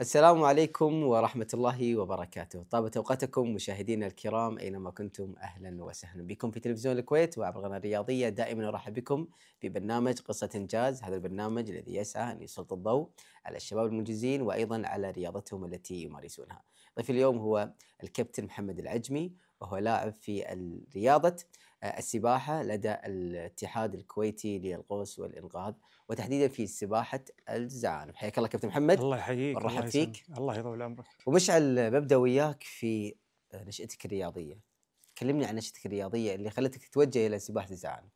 السلام عليكم ورحمة الله وبركاته طابت أوقاتكم مشاهدينا الكرام أينما كنتم أهلا وسهلا بكم في تلفزيون الكويت وعبر القناة الرياضية دائما أرحب بكم في برنامج قصة إنجاز هذا البرنامج الذي يسعى أن يسلط الضوء على الشباب المنجزين وأيضا على رياضتهم التي يمارسونها ضيف اليوم هو الكابتن محمد العجمي وهو لاعب في رياضة السباحة لدى الاتحاد الكويتي للغوص والإنقاذ وتحديدا في سباحه الزعانف حياك الله كابتن محمد الله يحييك ونرحب فيك الله يطول عمرك ومشعل ببدا وياك في نشاتك الرياضيه كلمني عن نشاتك الرياضيه اللي خلتك تتوجه الى سباحه الزعانف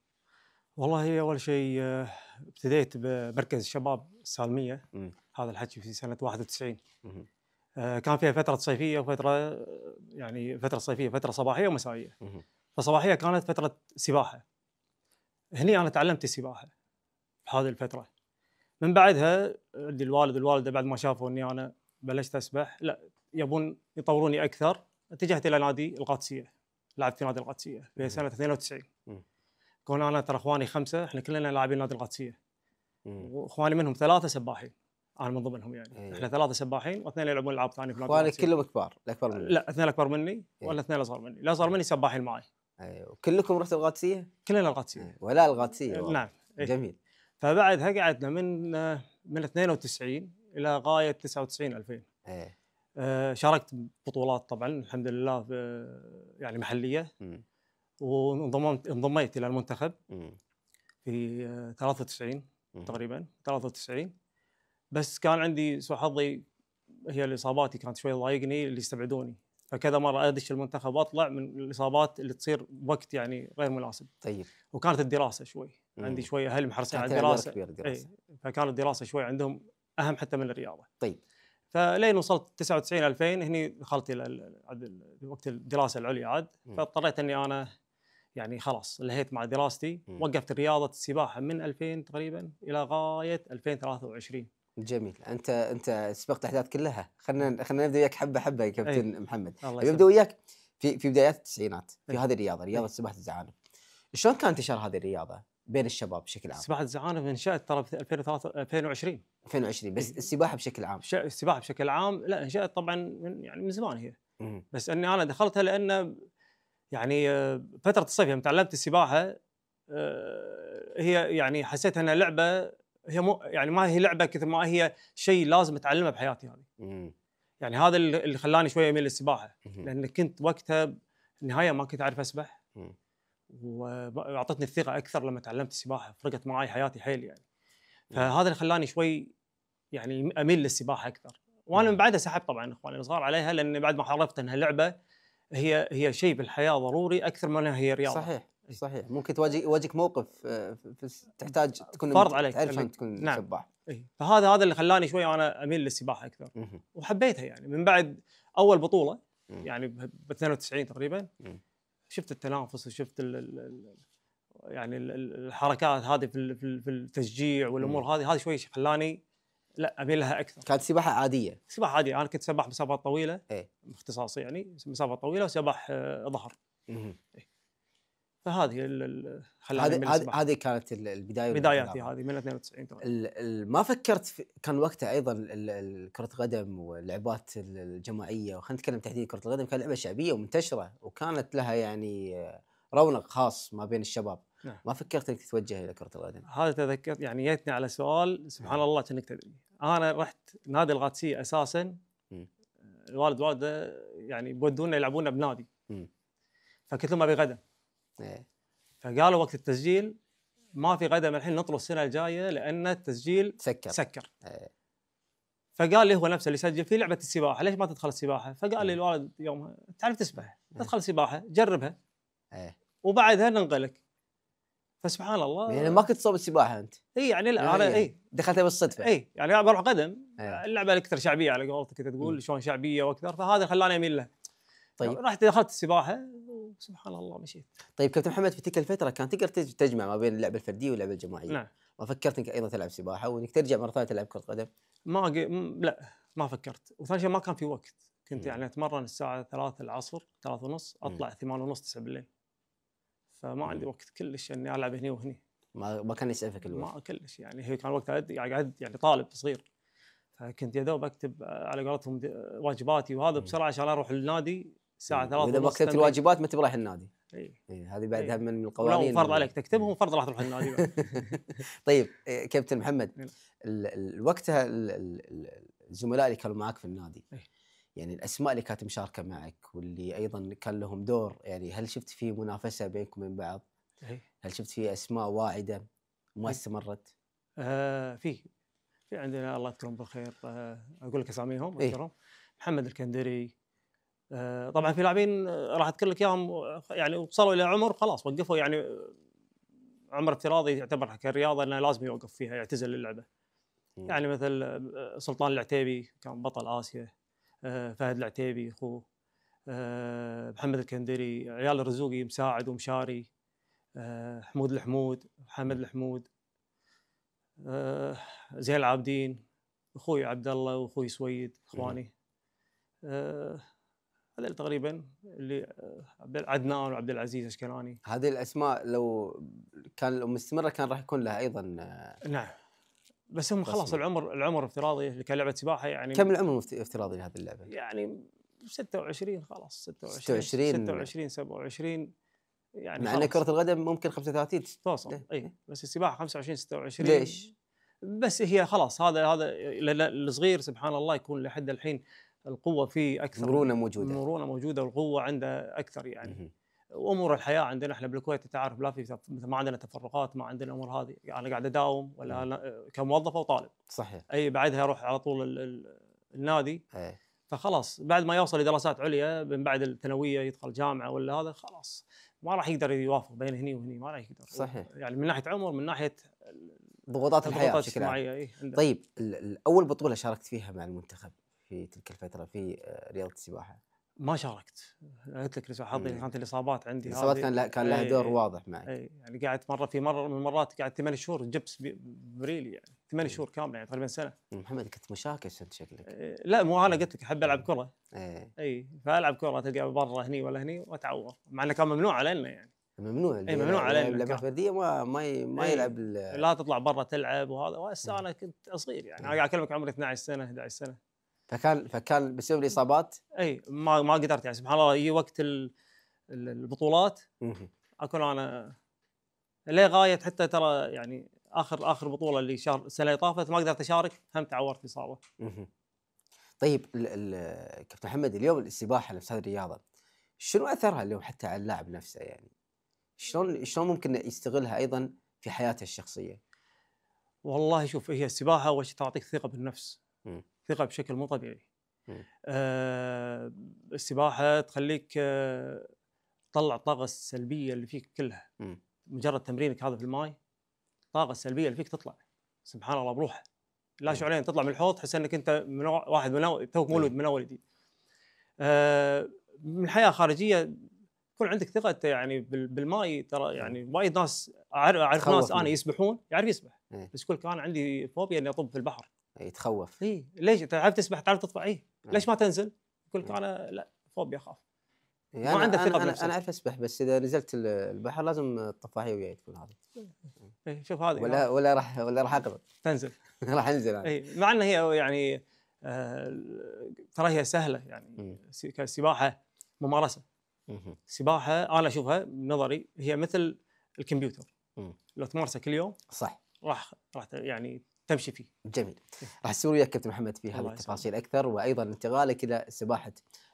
والله اول شيء آه، ابتديت بمركز الشباب السالميه م. هذا الحكي في سنه 91 آه، كان فيها فتره صيفيه وفتره آه، يعني فتره صيفيه فتره صباحيه ومسائيه فصباحيه كانت فتره سباحه هني انا تعلمت السباحه بهذه الفتره من بعدها عندي الوالد والوالده بعد ما شافوا اني انا بلشت اسبح لا يبون يطوروني اكثر اتجهت الى نادي القادسيه لعبت في نادي القادسيه في سنه 92 كون انا ترى اخواني خمسه احنا كلنا لاعبين نادي القادسيه واخواني منهم ثلاثه سباحين انا من ضمنهم يعني مم. إيه. احنا ثلاثه سباحين واثنين يلعبون العاب ثانيه في نادي اخوانك كلهم كبار الاكبر مني لا اثنين اكبر مني إيه. ولا اثنين اصغر مني الاصغر مني سباحين معي ايوه كلكم رحتوا القادسيه؟ كلنا القادسيه إيه. ولا القادسيه نعم جميل فبعدها قعدنا من من 92 الى غايه 99 2000 ايه آه، شاركت بطولات طبعا الحمد لله يعني محليه وانضممت انضميت الى المنتخب في 93 آه، تقريبا 93 بس كان عندي سوء حظي هي الاصابات كانت شوي ضايقني اللي يستبعدوني فكذا مره ادش المنتخب واطلع من الاصابات اللي تصير وقت يعني غير مناسب طيب وكانت الدراسه شوي عندي شويه اهل محرصين على الدراسه كبير إيه، الدراسه ايه فكان الدراسه شوي عندهم اهم حتى من الرياضه طيب فلين وصلت 99 2000 هني دخلت الى وقت الدراسه العليا عاد فاضطريت اني انا يعني خلاص لهيت مع دراستي مم. وقفت رياضه السباحه من 2000 تقريبا الى غايه 2023 جميل انت انت سبقت احداث كلها خلينا خلينا نبدا وياك حبه حبه يا إيه. كابتن أيه. محمد نبدا وياك في في بدايات التسعينات في أيه. هذه الرياضه رياضه إيه. سباحه الزعانف شلون كان انتشار هذه الرياضه؟ بين الشباب بشكل عام سباحه الزعانف انشات ترى في 2003 2020 2020 بس إيه. السباحه بشكل عام السباحه بشكل عام لا انشات طبعا من يعني من زمان هي مم. بس اني انا دخلتها لان يعني آه، فتره الصيف يوم تعلمت السباحه آه، هي يعني حسيت انها لعبه هي مو يعني ما هي لعبه كثر ما هي شيء لازم اتعلمه بحياتي هذه يعني هذا اللي خلاني شويه اميل للسباحه لان كنت وقتها النهايه ما كنت اعرف اسبح مم. واعطتني الثقه اكثر لما تعلمت السباحه فرقت معي حياتي حيل يعني فهذا اللي خلاني شوي يعني اميل للسباحه اكثر وانا من بعدها سحبت طبعا اخواني الصغار عليها لان بعد ما عرفت انها لعبه هي هي شيء بالحياه ضروري اكثر من انها هي رياضه صحيح إيه. صحيح ممكن تواجه يواجهك موقف آه، تحتاج تكون فرض عليك تعرف شلون تكون نعم. سباح إيه. فهذا هذا اللي خلاني شوي انا اميل للسباحه اكثر وحبيتها يعني من بعد اول بطوله يعني ب 92 تقريبا شفت التنافس وشفت الـ الـ يعني الحركات هذه في في التشجيع والامور هذه هذه شوي خلاني لا ابي لها اكثر كانت سباحه عاديه سباحه عاديه انا كنت سباح مسافات طويله ايه اختصاصي يعني مسافات طويله وسباح آه، ظهر إيه. فهذه هذه هذه كانت البدايه بداياتي هذه من 92 ما فكرت في كان وقتها ايضا كره القدم واللعبات الجماعيه وخلينا نتكلم تحديدا كره القدم كانت لعبه شعبيه ومنتشره وكانت لها يعني رونق خاص ما بين الشباب نعم. ما فكرت انك تتوجه الى كره القدم؟ هذا تذكرت يعني جتني على سؤال سبحان نعم. الله كانك تدري انا رحت نادي القادسيه اساسا الوالد والده يعني بودونا يلعبونا بنادي فكنت لهم ابي غدا إيه. فقالوا وقت التسجيل ما في قدم الحين نطلب السنه الجايه لان التسجيل سكر سكر إيه. فقال لي هو نفسه اللي سجل في لعبه السباحه ليش ما تدخل السباحه؟ فقال لي إيه. الوالد يومها تعرف تسبح إيه. تدخل السباحه جربها إيه. وبعدها ننقلك فسبحان الله يعني ما كنت صوب السباحه انت اي يعني لا يعني انا اي دخلتها بالصدفه اي يعني بروح قدم أي. اللعبه الاكثر شعبيه على قولتك تقول إيه. شلون شعبيه واكثر فهذا خلاني اميل له طيب رحت دخلت السباحه سبحان الله مشيت طيب كابتن محمد في تلك الفتره كان تقدر تجمع ما بين اللعبه الفرديه واللعبه الجماعيه نعم ما فكرت انك ايضا تلعب سباحه وانك ترجع مره ثانيه تلعب كره قدم؟ ما ج... لا ما فكرت وثاني شيء ما كان في وقت كنت م. يعني اتمرن الساعه 3 العصر 3 ونص اطلع 8 ونص 9 بالليل فما م. عندي وقت كلش اني العب هني وهني ما ما كان يسعفك الوقت ما كلش يعني هي كان وقت يعني قاعد يعني طالب صغير فكنت يا دوب اكتب على قولتهم واجباتي وهذا بسرعه عشان اروح النادي الساعه 3 إيه. واذا كتبت الواجبات ما تبي رايح النادي اي إيه، هذه بعدها إيه. من القوانين فرض عليك تكتبهم فرض راح تروح النادي طيب كابتن محمد وقتها الزملاء اللي كانوا معك في النادي يعني الاسماء اللي كانت مشاركه معك واللي ايضا كان لهم دور يعني هل شفت في منافسه بينكم وبين بعض؟ هل شفت في اسماء واعده ما استمرت؟ آه في في عندنا الله يذكرهم بالخير آه اقول لك اساميهم اذكرهم محمد الكندري آه، طبعا في لاعبين آه، راح اذكر لك اياهم يعني وصلوا الى عمر خلاص وقفوا يعني عمر افتراضي يعتبر كرياضه انه لازم يوقف فيها يعتزل اللعبه. م. يعني مثل آه، سلطان العتيبي كان بطل اسيا فهد العتيبي اخوه محمد الكندري عيال الرزوقي مساعد ومشاري حمود الحمود محمد الحمود زين العابدين اخوي عبد الله واخوي سويد اخواني هذا تقريبا اللي عدنان وعبد العزيز اشكلاني هذه الاسماء لو كان لو مستمره كان راح يكون لها ايضا آه، نعم بس هم خلاص العمر العمر افتراضي كلعبه سباحه يعني كم العمر افتراضي لهذه اللعبه؟ يعني 26 خلاص 26 26 27 يعني مع ان كره القدم ممكن 35 توصل اي إيه، إيه. بس السباحه 25 26 ليش؟ بس هي خلاص هذا هذا الصغير سبحان الله يكون لحد الحين القوه فيه اكثر مرونه موجوده المرونه موجوده والقوه عنده اكثر يعني وامور الحياه عندنا احنا بالكويت انت عارف لا في مثل ما عندنا تفرقات ما عندنا الامور هذه يعني انا قاعد اداوم ولا انا كموظف او طالب صحيح اي بعدها اروح على طول الـ الـ النادي ايه. فخلاص بعد ما يوصل لدراسات عليا من بعد الثانويه يدخل جامعه ولا هذا خلاص ما راح يقدر يوافق بين هني وهني ما راح يقدر صحيح يعني من ناحيه عمر من ناحيه ضغوطات الحياه بشكل عام إيه، طيب اول بطوله شاركت فيها مع المنتخب في تلك الفتره في آه، رياضه السباحه؟ ما شاركت قلت لك حظي كانت الاصابات عندي الاصابات كان لها كان إيه، لها دور إيه. واضح معك اي يعني قعدت مره في مره من المرات قعدت ثمان شهور جبس بريلي يعني ثمان شهور كامله يعني تقريبا سنه محمد كنت مشاكس انت شكلك إيه، لا مو انا قلت لك احب العب كره اي اي فالعب كره تلقى برا هني ولا هني واتعور مع انه كان ممنوع علينا يعني ممنوع اي ممنوع علينا اللعبه الفرديه ما ما ما يلعب لا تطلع برا تلعب وهذا وهسه انا كنت صغير يعني انا قاعد اكلمك عمري 12 سنه 11 سنه فكان فكان بسبب الاصابات اي ما ما قدرت يعني سبحان الله يجي وقت البطولات اكون انا لغايه حتى ترى يعني اخر اخر بطوله اللي شهر السنه اللي طافت ما قدرت اشارك هم تعورت اصابه. طيب كابتن محمد اليوم السباحه نفس هذه الرياضه شنو اثرها اليوم حتى على اللاعب نفسه يعني؟ شلون شلون ممكن يستغلها ايضا في حياته الشخصيه؟ والله شوف هي السباحه اول شيء تعطيك ثقه بالنفس. ثقه بشكل مو طبيعي آه السباحه تخليك آه تطلع الطاقه السلبيه اللي فيك كلها مم. مجرد تمرينك هذا في الماي الطاقه السلبيه اللي فيك تطلع سبحان الله بروحها لا شعوريا تطلع من الحوض تحس انك انت من واحد من اول توك مولود من اول جديد آه من الحياه خارجيه يكون عندك ثقه يعني بالماي ترى يعني وايد ناس اعرف ناس انا يسبحون يعرف يسبح بس يقول كان عندي فوبيا اني اطب في البحر يتخوف اي ليش انت عارف تسبح تعرف تطفى اي نعم. ليش ما تنزل؟ يقول لك انا نعم. لا فوبيا اخاف يعني ما عنده ثقه انا انا اعرف اسبح بس اذا نزلت البحر لازم الطفاحيه وياي تكون هذه إيه، إيه، شوف هذه ولا ولا راح ولا راح اقدر تنزل راح انزل انا اي مع انه هي يعني آه، ترى هي سهله يعني كسباحه ممارسه السباحه انا اشوفها بنظري هي مثل الكمبيوتر لو تمارسه كل يوم صح راح راح يعني تمشي فيه جميل راح نسولف وياك كابتن محمد في هذه التفاصيل اكثر وايضا انتقالك الى سباحه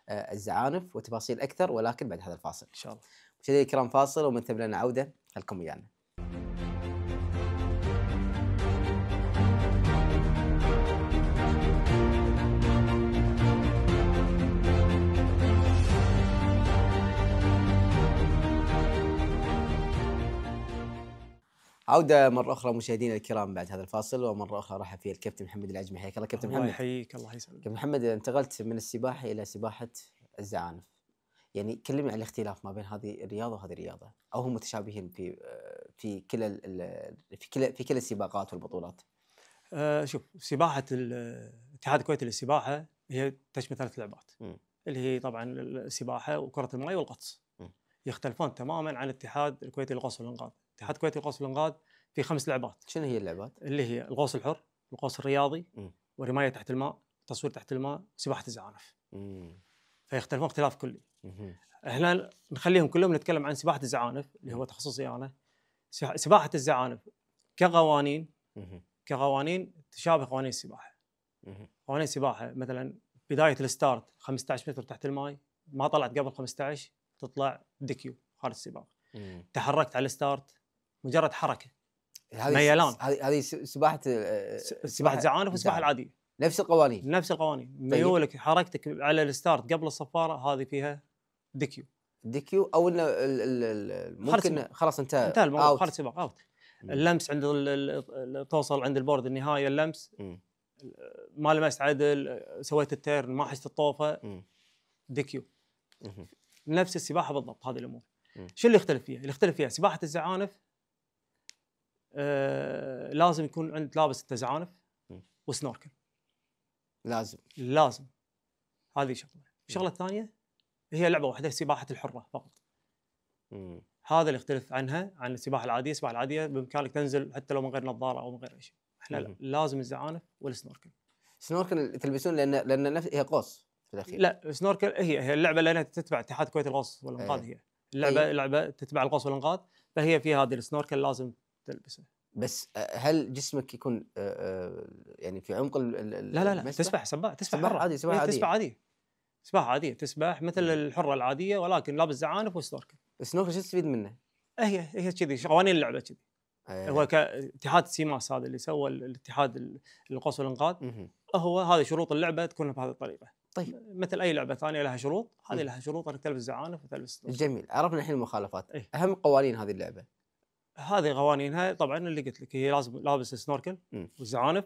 آه، الزعانف وتفاصيل اكثر ولكن بعد هذا الفاصل ان شاء الله مشاهدينا الكرام فاصل ومن ثم لنا عوده خلكم ويانا يعني. عوده مره اخرى مشاهدينا الكرام بعد هذا الفاصل ومره اخرى راح في الكابتن محمد العجمي حياك الله كابتن محمد الله يحييك الله يسلمك كابتن محمد انتقلت من السباحه الى سباحه الزعانف يعني كلمني عن الاختلاف ما بين هذه الرياضه وهذه الرياضه او هم متشابهين في في كلا في كلا في كلا السباقات والبطولات آه شوف سباحه الاتحاد الكويتي للسباحه هي تشمل ثلاث لعبات م. اللي هي طبعا السباحه وكره الماء والغطس يختلفون تماما عن الاتحاد الكويتي للغوص والانقاذ الاتحاد الكويتي للغوص والانقاذ في خمس لعبات شنو هي اللعبات؟ اللي هي الغوص الحر، الغوص الرياضي، ورمايه والرمايه تحت الماء، تصوير تحت الماء، وسباحه الزعانف. فيختلفون اختلاف كلي. احنا نخليهم كلهم نتكلم عن سباحه الزعانف اللي هو تخصصي انا. سباحه الزعانف كقوانين كقوانين تشابه قوانين السباحه. قوانين السباحه مثلا بدايه الستارت 15 متر تحت الماي ما طلعت قبل 15 تطلع ديكيو خارج السباق. تحركت على الستارت مجرد حركه ميلان هذه آه، سباحه سباحه زعانف والسباحه العاديه نفس القوانين نفس القوانين طيب. ميولك حركتك على الستارت قبل الصفاره هذه فيها ديكيو ديكيو او انه ممكن خلاص انت انتهى الموضوع خارج سباق اوت اللمس عند توصل عند البورد النهايه اللمس ما لمست عدل سويت التيرن ما حست الطوفه ديكيو نفس السباحه بالضبط هذه الامور شو اللي يختلف فيها؟ اللي يختلف فيها سباحه الزعانف آه، لازم يكون عند لابس التزعانف وسنوركل لازم لازم هذه شغله الشغله الثانيه هي لعبه واحده سباحه الحره فقط مم. هذا اللي يختلف عنها عن السباحه العاديه السباحه العاديه بامكانك تنزل حتى لو من غير نظاره او من غير شيء احنا لا لازم الزعانف والسنوركل سنوركل تلبسون لان لان نفس هي قوس في الاخير لا سنوركل هي هي اللعبه لانها تتبع اتحاد كويت الغوص والانقاذ إيه. هي اللعبه أيه. لعبه تتبع الغوص والانقاذ فهي في هذه السنوركل لازم تلبسه بس هل جسمك يكون يعني في عمق لا لا لا تسبح سباح تسبح, سباح عادي سباح إيه، عادي تسبح عادي سباحة عادية تسبح مثل الحرة العادية ولكن لابس زعانف وسنوركل السنوركل شو تستفيد منه؟ هي إيه، إيه، هي كذي قوانين اللعبة كذي هو كاتحاد سيماس هذا اللي سوى الاتحاد القوس والانقاذ هو هذه شروط اللعبه تكون بهذه الطريقه طيب مثل اي لعبه ثانيه لها شروط هذه لها شروط انك تلبس زعانف وتلبس جميل عرفنا الحين المخالفات أيه. اهم قوانين هذه اللعبه هذه قوانينها طبعا اللي قلت لك هي لازم لابس سنوركل والزعانف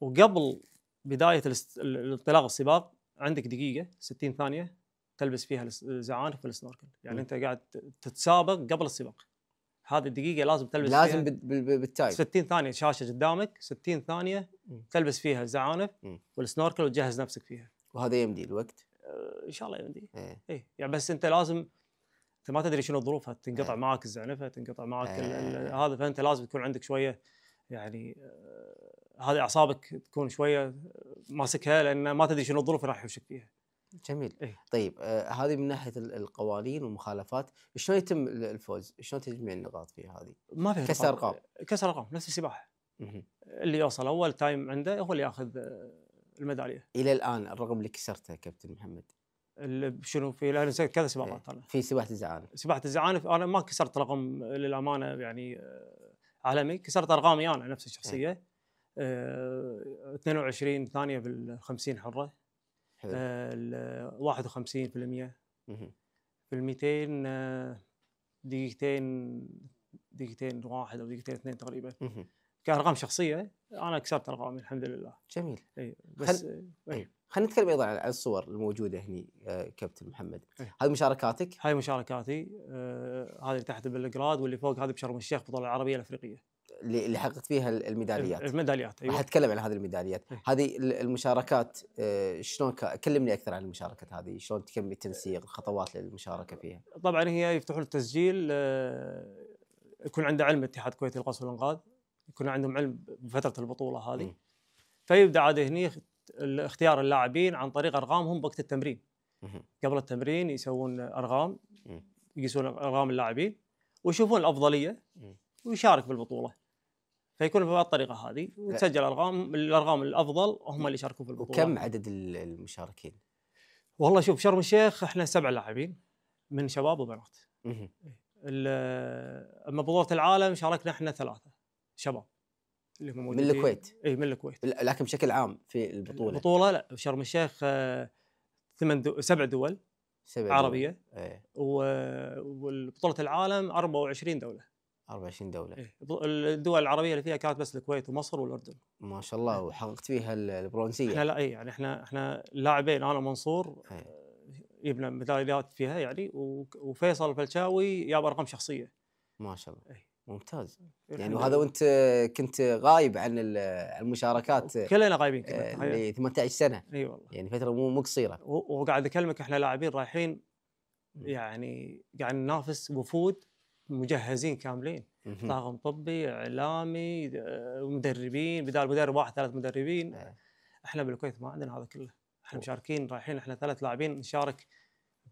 وقبل بدايه انطلاق السباق عندك دقيقه 60 ثانيه تلبس فيها الزعانف والسنوركل يعني م. انت قاعد تتسابق قبل السباق هذه الدقيقه لازم تلبس لازم بالتايم 60 ثانيه شاشه قدامك 60 ثانيه م. تلبس فيها الزعانف والسنوركل وتجهز نفسك فيها وهذا يمدي الوقت آه، ان شاء الله يمدي اي إيه، يعني بس انت لازم انت ما تدري شنو ظروفها تنقطع إيه. معك الزعنفه تنقطع معك إيه. هذا فانت لازم تكون عندك شويه يعني آه، هذه اعصابك تكون شويه ماسكها لان ما تدري شنو الظروف اللي راح يمشك فيها. جميل إيه؟ طيب آه هذه من ناحيه القوانين والمخالفات شلون يتم الفوز شلون تجميع النقاط في هذه ما فيها كسر ارقام كسر ارقام نفس السباحه اللي يوصل اول تايم عنده هو اللي ياخذ آه، الميداليه الى الان الرقم اللي كسرته كابتن محمد شنو في الاهلي كذا سباقات انا إيه. في سباحه الزعانف سباحه الزعانف انا ما كسرت رقم للامانه يعني آه، عالمي كسرت ارقامي انا نفس إيه. الشخصيه أه 22 ثانيه بال 50 حره حلو. أه 51 في في ال 200 آه، دقيقتين دقيقتين واحد او دقيقتين اثنين تقريبا كارقام شخصيه انا كسرت ارقام الحمد لله جميل اي بس خل... اي خلينا نتكلم ايضا عن الصور الموجوده هنا آه، كابتن محمد أيه. هذه مشاركاتك هاي مشاركاتي آه هذه اللي تحت بالجراد واللي فوق هذه بشرم الشيخ بطوله العربيه الافريقيه اللي حققت فيها الميداليات الميداليات ايوه راح اتكلم عن هذه الميداليات أيه. هذه المشاركات آه شلون ك... كلمني اكثر عن المشاركات هذه شلون تكمل التنسيق الخطوات للمشاركه فيها طبعا هي يفتحون التسجيل آه يكون عنده علم اتحاد كويتي القصف والانقاذ يكون عندهم علم بفتره البطوله هذه م. فيبدا عاد هني اختيار اللاعبين عن طريق ارقامهم وقت التمرين م. قبل التمرين يسوون ارقام يقيسون ارقام اللاعبين ويشوفون الافضليه ويشارك بالبطوله فيكون بهالطريقه هذه وتسجل ارقام الارقام الافضل هم اللي يشاركون في البطوله وكم عدد المشاركين؟ والله شوف شرم الشيخ احنا سبع لاعبين من شباب وبنات اما بطوله العالم شاركنا احنا ثلاثه شباب اللي هم موجودين إيه، من الكويت اي من الكويت لكن بشكل عام في البطوله البطوله لا شرم الشيخ آه، ثمان دو... سبع دول سبع عربيه دول. ايه. و... والبطوله العالم 24 دوله 24 دوله ايه. الدول العربيه اللي فيها كانت بس الكويت ومصر والاردن ما شاء الله إيه. وحققت فيها البرونزيه احنا لا اي يعني احنا احنا لاعبين انا منصور ايه. جبنا آه، ميداليات فيها يعني وفيصل الفلشاوي جاب ارقام شخصيه ما شاء الله ايه. ممتاز يعني وهذا وانت كنت غايب عن المشاركات كلنا غايبين كنا 18 آه، سنه اي والله يعني فتره مو مو قصيره وقاعد اكلمك احنا لاعبين رايحين يعني قاعد ننافس وفود مجهزين كاملين طاقم طبي اعلامي آه، مدربين بدال مدرب واحد ثلاث مدربين إيه. احنا بالكويت ما عندنا هذا كله احنا مشاركين رايحين احنا ثلاث لاعبين نشارك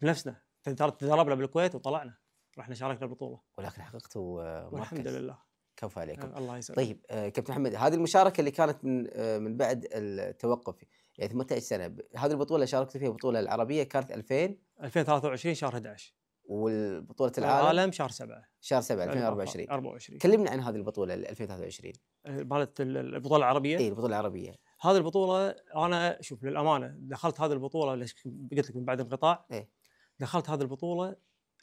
بنفسنا تدربنا بالكويت وطلعنا رحنا شاركنا البطوله ولكن حققت والحمد لله كفو عليكم آه، الله يسعدك طيب آه، كابتن محمد هذه المشاركه اللي كانت من آه، من بعد التوقف يعني 18 سنه هذه البطوله اللي شاركت فيها البطوله العربيه كانت 2000 2023 شهر 11 والبطولة العالم العالم شهر 7 شهر 7 2024 24 كلمنا عن هذه البطولة 2023 مالت البطولة العربية اي البطولة العربية هذه البطولة انا شوف للامانة دخلت هذه البطولة قلت لك من بعد انقطاع إيه؟ دخلت هذه البطولة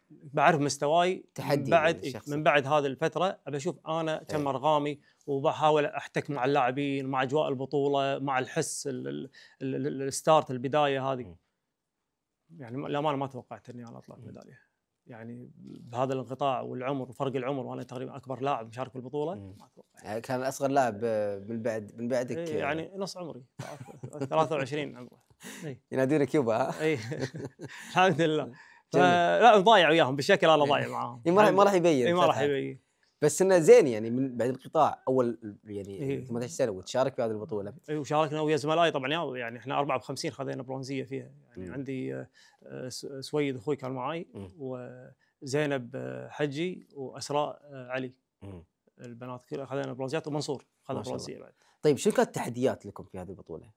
بعرف مستواي تحدي بعد يعني من بعد هذه الفتره ابى اشوف انا كم إيه. ارقامي وبحاول احتك مع اللاعبين مع اجواء البطوله مع الحس الستارت البدايه هذه إيه. يعني للامانه ما توقعت اني انا اطلع ميداليه إيه. يعني بهذا الانقطاع والعمر وفرق العمر وانا تقريبا اكبر لاعب مشارك في البطوله ما اتوقع يعني كان اصغر لاعب من بعد من بعدك يعني نص عمري 23 عمره ينادينك يوبا ها؟ اي الحمد لله لا ضايع وياهم بالشكل انا ضايع معاهم ما راح ما راح يبين ما راح يبين بس انه زين يعني من بعد القطاع اول يعني 18 سنه وتشارك في هذه البطوله اي وشاركنا ويا زملائي طبعا يعني احنا 54 خذينا برونزيه فيها يعني م. عندي آه، سويد اخوي كان معي وزينب آه، حجي واسراء آه، علي البنات كلها خذينا برونزيات ومنصور خذ برونزيه بعد طيب شو كانت التحديات لكم في هذه البطوله؟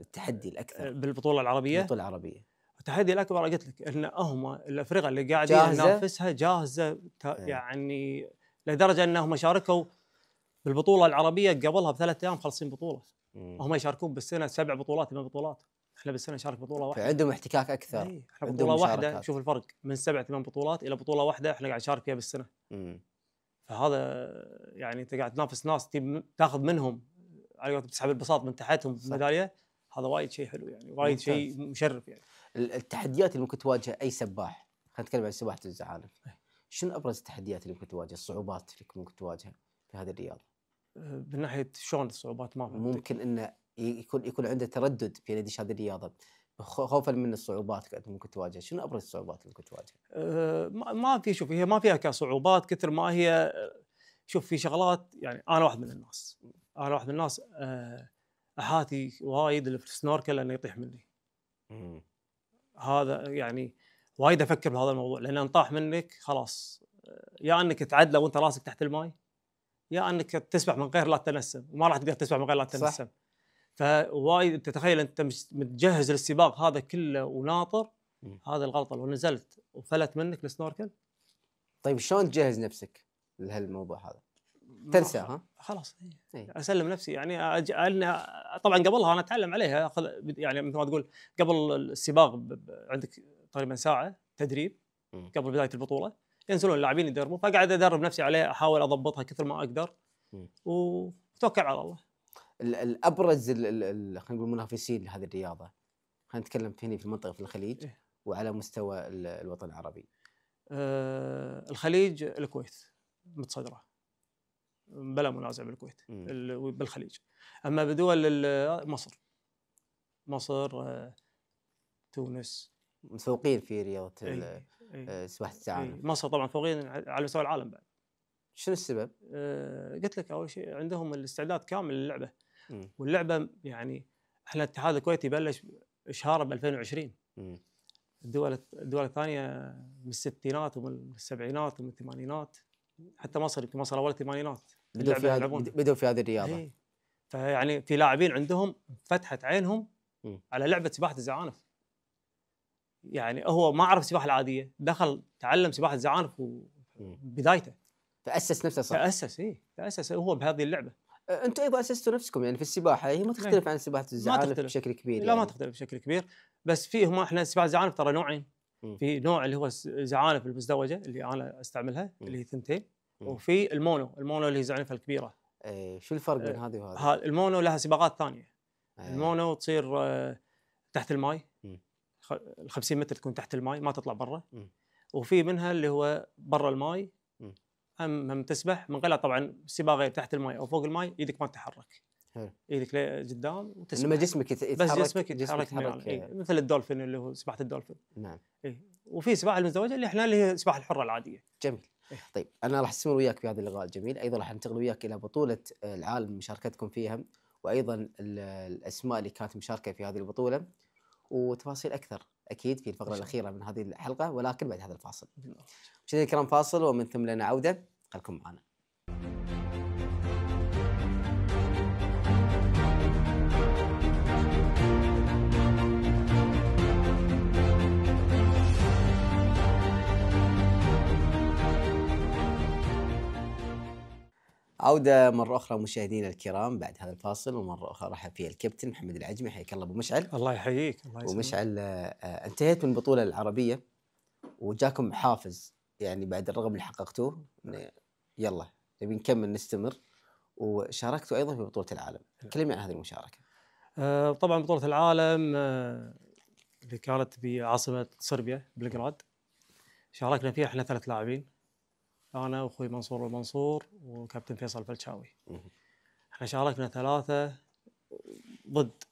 التحدي الاكثر بالبطوله العربيه؟ البطوله العربيه التحدي الاكبر قلت لك ان هم الافرقه اللي قاعد ينافسها جاهزه إيه. يعني لدرجه انهم شاركوا بالبطوله العربيه قبلها بثلاث ايام خلصين بطوله هم يشاركون بالسنه سبع بطولات ثمان بطولات احنا بالسنه نشارك بطوله واحده عندهم احتكاك اكثر إيه، احنا عندهم بطوله واحده شوف الفرق من سبع ثمان بطولات الى بطوله واحده احنا قاعد نشارك فيها بالسنه مم. فهذا يعني انت قاعد تنافس ناس تاخذ منهم على تسحب البساط من تحتهم ميداليه هذا وايد شيء حلو يعني وايد شيء مشرف يعني التحديات اللي ممكن تواجه اي سباح خلينا نتكلم عن سباحه الزعانف إيه. شنو ابرز التحديات اللي ممكن تواجه الصعوبات اللي ممكن تواجهها في هذه الرياضه أه، من ناحيه شلون الصعوبات ما ممكن انه يكون يكون عنده تردد في يدش هذه الرياضه خوفا من الصعوبات اللي ممكن تواجه شنو ابرز الصعوبات اللي ممكن تواجه أه ما في شوف هي ما فيها كصعوبات كثر ما هي شوف في شغلات يعني انا واحد من الناس انا واحد من الناس أه، احاتي وايد في السنوركل لانه يطيح مني هذا يعني وايد افكر بهذا الموضوع لان ان طاح منك خلاص يا انك تعدله وانت راسك تحت الماي يا انك تسبح من غير لا تتنسم وما راح تقدر تسبح من غير لا تتنسم فوايد تتخيل انت متجهز للسباق هذا كله وناطر هذا الغلطه لو نزلت وفلت منك السنوركل طيب شلون تجهز نفسك لهالموضوع هذا؟ تنسى ها خلاص إيه. إيه؟ اسلم نفسي يعني أج... طبعا قبلها انا اتعلم عليها اخذ يعني مثل ما تقول قبل السباق ب... عندك تقريبا ساعه تدريب قبل بدايه البطوله ينزلون اللاعبين يدربون فقاعد ادرب نفسي عليها احاول اضبطها كثر ما اقدر وتوكل على الله الابرز خلينا نقول المنافسين لهذه الرياضه خلينا نتكلم هنا في المنطقه في الخليج إيه؟ وعلى مستوى الوطن العربي أه الخليج الكويت متصدره بلا منازع بالكويت بالخليج اما بدول مصر مصر آه، تونس متفوقين في رياضه أيه. آه، سباحه التعامل أيه. مصر طبعا فوقين على مستوى العالم بعد شنو السبب؟ أه قلت لك اول شيء عندهم الاستعداد كامل للعبه واللعبه يعني احنا الاتحاد الكويتي بلش اشهاره ب 2020 الدول الدول الثانيه من الستينات ومن السبعينات ومن الثمانينات حتى مصر يمكن مصر اول الثمانينات بدوا في هذه بدوا في هذه الرياضه إيه. فيعني في لاعبين عندهم فتحت عينهم م. على لعبه سباحه الزعانف يعني هو ما عرف السباحه العاديه دخل تعلم سباحه الزعانف بدايته تاسس نفسه صح تاسس اي تاسس هو بهذه اللعبه أه، انتم ايضا اسستوا نفسكم يعني في السباحه هي ما إيه. تختلف عن سباحه الزعانف بشكل كبير لا يعني. ما تختلف بشكل كبير بس في هم احنا سباحه الزعانف ترى نوعين في نوع اللي هو زعانف المزدوجه اللي انا استعملها اللي هي ثنتين وفي المونو المونو اللي هي زعانف الكبيره اي شو الفرق بين إيه، هذه وهذه؟ المونو لها سباقات ثانيه إيه. المونو تصير آه، تحت الماي ال 50 متر تكون تحت الماي ما تطلع برا وفي منها اللي هو برا الماي هم تسبح من غير طبعا سباق غير تحت الماي او فوق الماي يدك ما تتحرك ايدك لقدام وتسبح لما جسمك يتحرك بس جسمك يتحرك, نعم، يتحرك إيه. إيه. مثل الدولفين اللي هو سباحه الدولفين نعم إيه. وفي السباحه المزدوجه اللي احنا اللي هي السباحه الحره العاديه جميل إيه. طيب انا راح استمر وياك في هذا اللقاء الجميل ايضا راح انتقل وياك الى بطوله آه، العالم مشاركتكم فيها وايضا الاسماء اللي كانت مشاركه في هذه البطوله وتفاصيل اكثر اكيد في الفقره الاخيره من هذه الحلقه ولكن بعد هذا الفاصل مشاهدينا الكرام فاصل ومن ثم لنا عوده خلكم معنا عوده مره اخرى مشاهدينا الكرام بعد هذا الفاصل ومره اخرى رحب في الكابتن محمد العجمي حياك الله ابو مشعل الله يحييك الله يسلمك ومشعل آه، آه، انتهيت من البطوله العربيه وجاكم حافز يعني بعد الرغم اللي حققتوه نعم. يلا نبي نكمل نستمر وشاركتوا ايضا في بطوله العالم كلمني عن هذه المشاركه آه، طبعا بطوله العالم اللي كانت بعاصمه صربيا بلغراد شاركنا فيها احنا ثلاث لاعبين انا واخوي منصور المنصور وكابتن فيصل فلشاوي احنا شاركنا ثلاثه ضد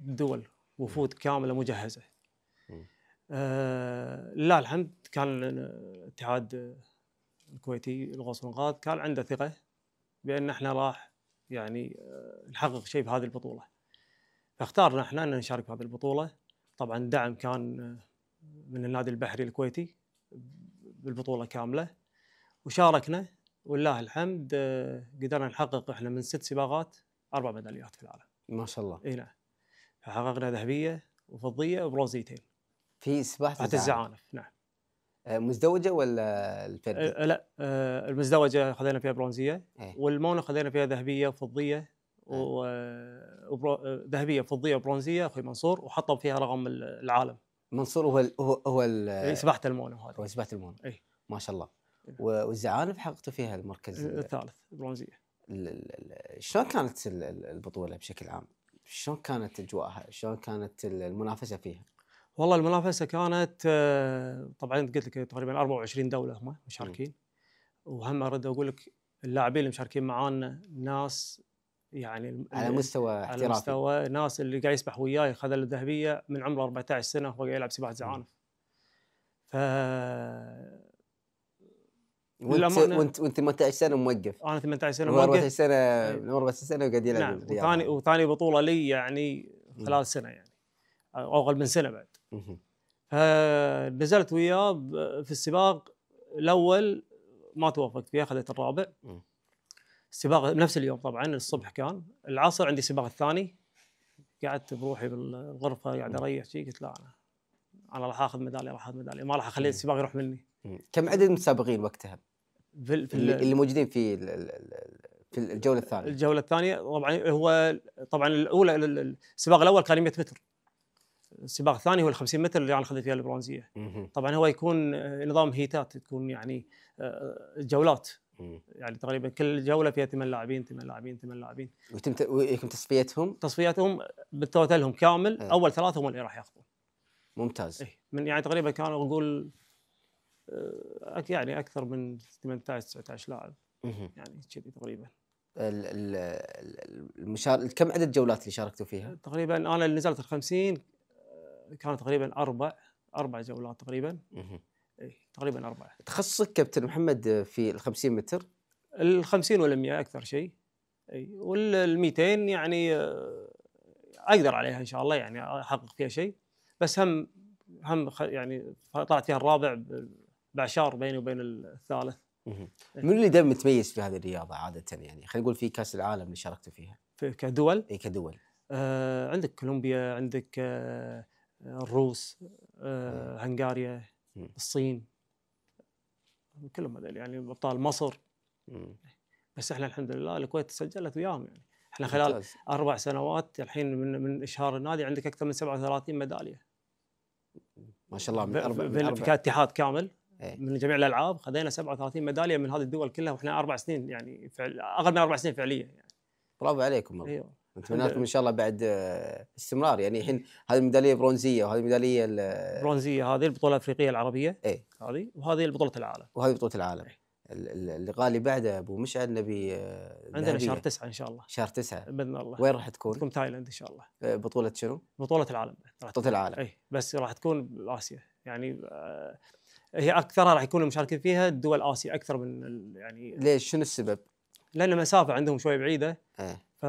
دول وفود كامله مجهزه آه لا الحمد كان الاتحاد الكويتي الغوص والانقاذ كان عنده ثقه بان احنا راح يعني آه، نحقق شيء في هذه البطوله فاختارنا احنا ان نشارك في هذه البطوله طبعا دعم كان آه، من النادي البحري الكويتي بالبطوله كامله وشاركنا والله الحمد آه، قدرنا نحقق احنا من ست سباقات اربع ميداليات في العالم. ما شاء الله. اي نعم. حققنا ذهبيه وفضيه وبرونزيتين. في سباحه الزعانف. الزعانف نعم. آه، مزدوجه ولا الفردي؟ أه لا أه المزدوجه خذينا فيها برونزيه أيه؟ والمونو خذينا فيها ذهبيه وفضيه وذهبيه إيه. آه، فضيه وبرونزيه اخوي منصور وحطوا فيها رقم العالم منصور هو الـ هو ال سباحه المونو هذا هو سباحه المونو اي ما شاء الله إيه. والزعانف حققتوا فيها المركز إيه، الثالث البرونزيه شلون كانت البطوله بشكل عام؟ شلون كانت اجواءها؟ شلون كانت المنافسه فيها؟ والله المنافسه كانت آه، طبعا قلت لك تقريبا 24 دوله هم مشاركين وهم ارد اقول لك اللاعبين اللي مشاركين معانا ناس يعني على مستوى احترافي على مستوى ناس اللي قاعد يسبح وياي خذ الذهبيه من عمره 14 سنه وهو قاعد يلعب سباحه زعانف ف وانت وانت وانت 18 سنه موقف انا 18 سنه موقف 14 سنه 14 إيه. سنه وقاعد يلعب نعم وثاني وثاني بطوله لي يعني خلال سنه يعني او اقل من إيه. سنه بعد فنزلت وياه في السباق الاول ما توفقت فيه اخذت الرابع السباق نفس اليوم طبعا الصبح كان العصر عندي السباق الثاني قعدت بروحي بالغرفه قاعد اريح شيء قلت لا انا انا راح اخذ ميداليه راح اخذ ميداليه ما راح اخلي السباق يروح مني كم عدد المتسابقين وقتها؟ في, في اللي موجودين في في الجوله الثانيه الجوله الثانيه طبعا هو طبعا الاولى السباق الاول كان 100 متر السباق الثاني هو ال 50 متر اللي انا اخذت فيها البرونزيه طبعا هو يكون آه، نظام هيتات تكون يعني آه، جولات يعني تقريبا كل جوله فيها ثمان لاعبين ثمان لاعبين ثمان لاعبين ويتم ويتم تصفيتهم؟ تصفيتهم بالتوتالهم كامل إيه. اول ثلاثه هم اللي راح ياخذون ممتاز إيه من يعني تقريبا كانوا نقول آه، يعني اكثر من 18 19 لاعب يعني كذي تقريبا المشار... كم عدد الجولات اللي شاركتوا فيها؟ تقريبا انا اللي نزلت ال 50 آه، كانت تقريبا اربع اربع جولات تقريبا اي تقريبا اربع تخصصك كابتن محمد في ال 50 متر؟ ال 50 وال 100 اكثر شيء اي وال 200 يعني آه، اقدر عليها ان شاء الله يعني احقق فيها شيء بس هم هم يعني طلعت فيها الرابع بعشار بيني وبين الثالث إيه. من اللي دائما متميز في هذه الرياضه عاده يعني خلينا نقول في كاس العالم اللي شاركتوا فيها في كدول اي كدول آه عندك كولومبيا عندك آه الروس آه هنغاريا الصين كلهم هذول يعني ابطال مصر بس احنا الحمد لله الكويت سجلت وياهم يعني احنا خلال ممتاز. اربع سنوات الحين من من اشهار النادي عندك اكثر من 37 ميداليه ما شاء الله من اربع في كاتحاد كامل إيه. من جميع الالعاب خذينا 37 ميداليه من هذه الدول كلها واحنا اربع سنين يعني فعل اقل من اربع سنين فعليا يعني برافو عليكم والله ايوه نتمنى لكم ان شاء الله بعد آه، استمرار يعني الحين إيه. هذه الميداليه برونزيه وهذه الميداليه البرونزيه هذه البطوله الافريقيه العربيه اي هذه وهذه بطوله العالم وهذه بطوله العالم إيه. اللقاء اللي بعده ابو مشعل نبي آه، عندنا شهر تسعة ان شاء الله شهر تسعة باذن الله وين راح تكون؟ تكون تايلاند ان شاء الله آه، بطولة شنو؟ بطولة العالم بطولة العالم اي بس راح تكون باسيا يعني هي اكثرها راح يكونوا مشاركين فيها دول اسيا اكثر من يعني ليش شنو السبب؟ لان المسافه عندهم شوي بعيده إيه. ف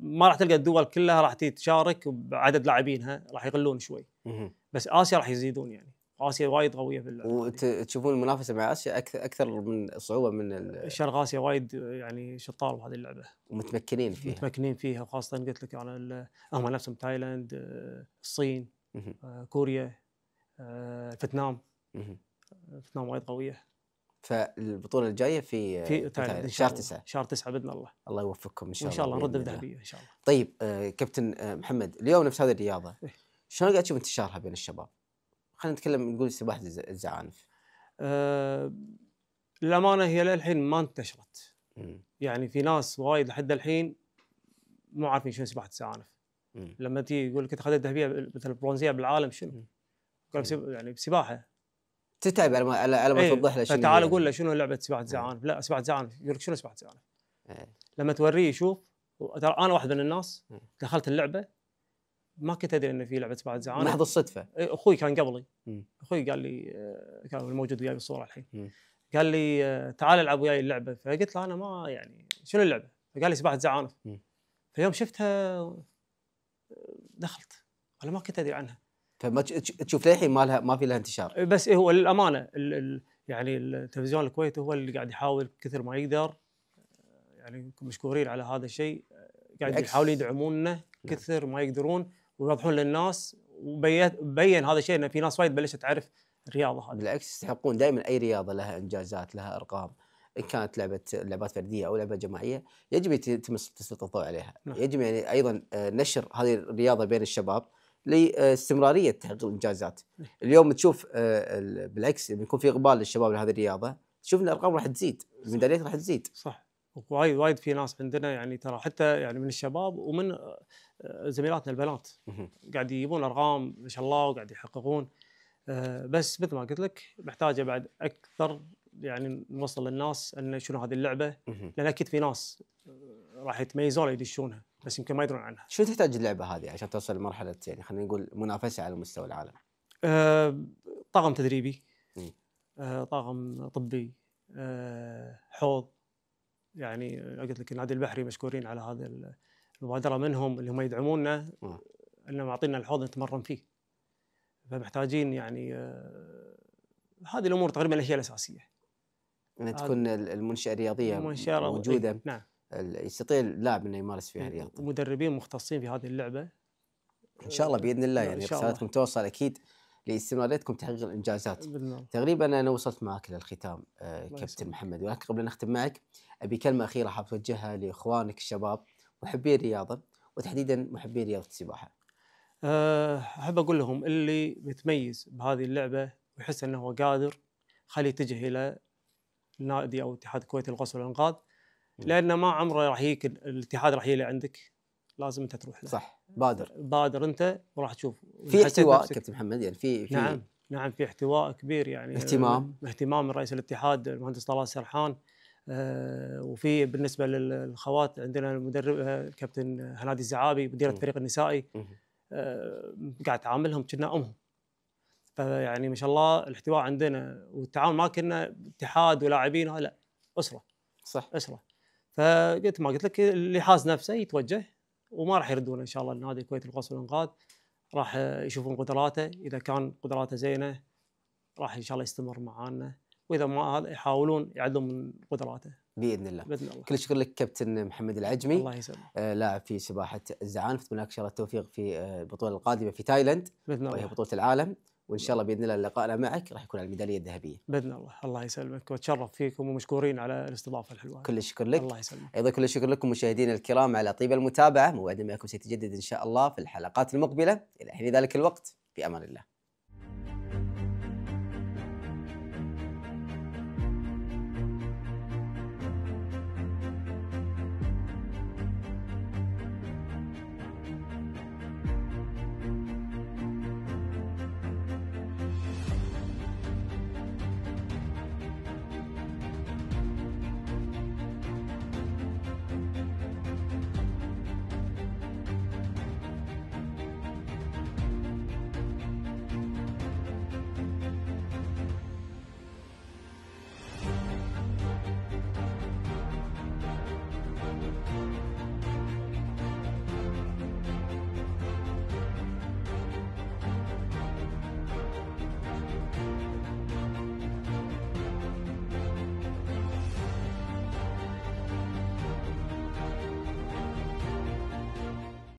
فما راح تلقى الدول كلها راح تشارك بعدد لاعبينها راح يقلون شوي بس اسيا راح يزيدون يعني اسيا وايد قويه في وتشوفون المنافسه مع اسيا اكثر من صعوبه من شرق اسيا وايد يعني شطار بهذه اللعبه ومتمكنين فيها متمكنين فيها وخاصه قلت لك على هم نفسهم تايلاند آه، الصين آه، كوريا آه، فيتنام افلام وايد قويه فالبطوله الجايه في في آه، شهر 9 شهر 9 باذن الله الله يوفقكم ان شاء الله ان شاء الله نرد الذهبيه ان شاء الله طيب آه كابتن آه محمد اليوم نفس هذه الرياضه إيه. شلون قاعد تشوف انتشارها بين الشباب؟ خلينا نتكلم نقول سباحه الزعانف آه هي للحين ما انتشرت يعني في ناس وايد لحد الحين مو عارفين شنو سباحه الزعانف لما تيجي يقول لك اخذت ذهبيه مثل البرونزيه بالعالم شنو؟ يعني سباحه تتعب على ما على ما أيه. توضح له شنو تعال قول له شنو لعبه سباحه إيه. زعانف لا سباحه زعانف يقول لك شنو سباحه زعانف أيه. لما توريه يشوف ترى انا واحد من الناس إيه. دخلت اللعبه ما كنت ادري انه في لعبه سباحه زعانف محض الصدفه إيه، اخوي كان قبلي اخوي قال لي آه، كان الموجود وياي بالصوره الحين قال لي آه، تعال العب وياي اللعبه فقلت له انا ما يعني شنو اللعبه؟ فقال لي سباحه زعانف فيوم شفتها آه، دخلت انا ما كنت ادري عنها فما تشوف للحين ما لها ما في لها انتشار بس إيه، هو للامانه ال ال يعني التلفزيون الكويتي هو اللي قاعد يحاول كثر ما يقدر آه، يعني مشكورين على هذا الشيء آه، قاعد يحاولون يدعموننا نعم. كثر ما يقدرون ويوضحون للناس وبين هذا الشيء ان في ناس وايد بلشت تعرف الرياضه هذه بالعكس يستحقون دائما اي رياضه لها انجازات لها ارقام ان كانت لعبه لعبات فرديه او لعبه جماعيه يجب يتم تسليط الضوء عليها نعم. يجب يعني ايضا آه، نشر هذه الرياضه بين الشباب لاستمراريه تحقيق الانجازات. اليوم تشوف آه، بالعكس لما يكون في اقبال للشباب لهذه الرياضه تشوف ان الارقام راح تزيد، الميداليات راح تزيد. صح وايد وايد في ناس عندنا يعني ترى حتى يعني من الشباب ومن آه، زميلاتنا البنات قاعد يجيبون ارقام ما شاء الله وقاعد يحققون آه، بس مثل ما قلت لك محتاجه بعد اكثر يعني نوصل للناس ان شنو هذه اللعبه لان اكيد في ناس راح يتميزون يدشونها بس يمكن ما يدرون عنها شو تحتاج اللعبه هذه عشان توصل لمرحله يعني خلينا نقول منافسه على مستوى العالم؟ أه طاقم تدريبي أه طاقم طبي أه حوض يعني قلت لك النادي البحري مشكورين على هذا المبادره منهم اللي هم يدعموننا آه. انهم معطينا الحوض نتمرن فيه فمحتاجين يعني أه، هذه الامور تقريبا هي الاساسيه ان تكون المنشاه الرياضيه المنشأة موجوده نعم يستطيع اللاعب انه يمارس فيها الرياضه. مدربين مختصين في هذه اللعبه. ان شاء الله باذن الله يعني رسالتكم توصل اكيد لاستمراريتكم تحقيق الانجازات. تقريبا انا وصلت معك للختام آه، كابتن محمد ولكن قبل ان نختم معك ابي كلمه اخيره حاب توجهها لاخوانك الشباب محبي الرياضه وتحديدا محبي رياضه السباحه. آه، احب اقول لهم اللي متميز بهذه اللعبه ويحس انه هو قادر خليه يتجه الى النادي او اتحاد الكويت للغوص والانقاذ لان ما عمره راح يجيك الاتحاد راح يجي عندك لازم انت تروح له صح بادر بادر انت وراح تشوف في احتواء كابتن محمد يعني في في نعم نعم في احتواء كبير يعني اهتمام اهتمام من رئيس الاتحاد المهندس طلال سرحان آه وفي بالنسبه للخوات عندنا المدرب الكابتن آه، هنادي الزعابي مدير الفريق النسائي آه قاعد تعاملهم كنا امهم فيعني ما شاء الله الاحتواء عندنا والتعاون ما كنا اتحاد ولاعبين لا اسره صح اسره فقلت ما قلت لك اللي حاس نفسه يتوجه وما راح يردون ان شاء الله لنادي الكويت للغوص والانقاذ راح يشوفون قدراته اذا كان قدراته زينه راح ان شاء الله يستمر معانا واذا ما يحاولون يعدلون من قدراته باذن الله باذن الله كل الشكر لك كابتن محمد العجمي الله يسلمك آه لاعب في سباحه الزعانف نتمنى لك ان شاء الله التوفيق في آه، البطوله القادمه في تايلاند باذن الله وهي بطوله العالم وان شاء الله باذن الله لقائنا معك راح يكون على الميداليه الذهبيه باذن الله الله يسلمك واتشرف فيكم ومشكورين على الاستضافه الحلوه كل الشكر لك الله يسلمك ايضا كل الشكر لكم مشاهدينا الكرام على طيب المتابعه موعدنا معكم سيتجدد ان شاء الله في الحلقات المقبله الى حين ذلك الوقت بامان الله